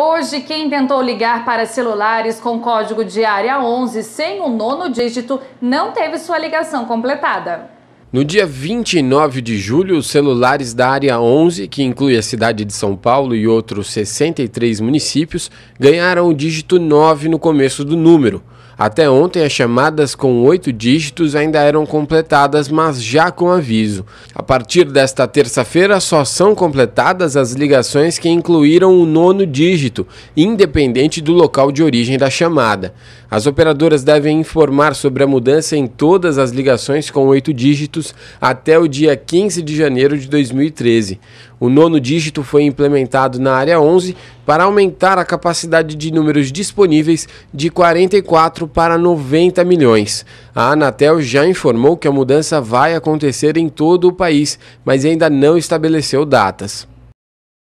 Hoje, quem tentou ligar para celulares com código de área 11 sem o nono dígito não teve sua ligação completada. No dia 29 de julho, os celulares da Área 11, que inclui a cidade de São Paulo e outros 63 municípios, ganharam o dígito 9 no começo do número. Até ontem, as chamadas com oito dígitos ainda eram completadas, mas já com aviso. A partir desta terça-feira, só são completadas as ligações que incluíram o nono dígito, independente do local de origem da chamada. As operadoras devem informar sobre a mudança em todas as ligações com oito dígitos dígitos até o dia 15 de janeiro de 2013. O nono dígito foi implementado na área 11 para aumentar a capacidade de números disponíveis de 44 para 90 milhões. A Anatel já informou que a mudança vai acontecer em todo o país, mas ainda não estabeleceu datas.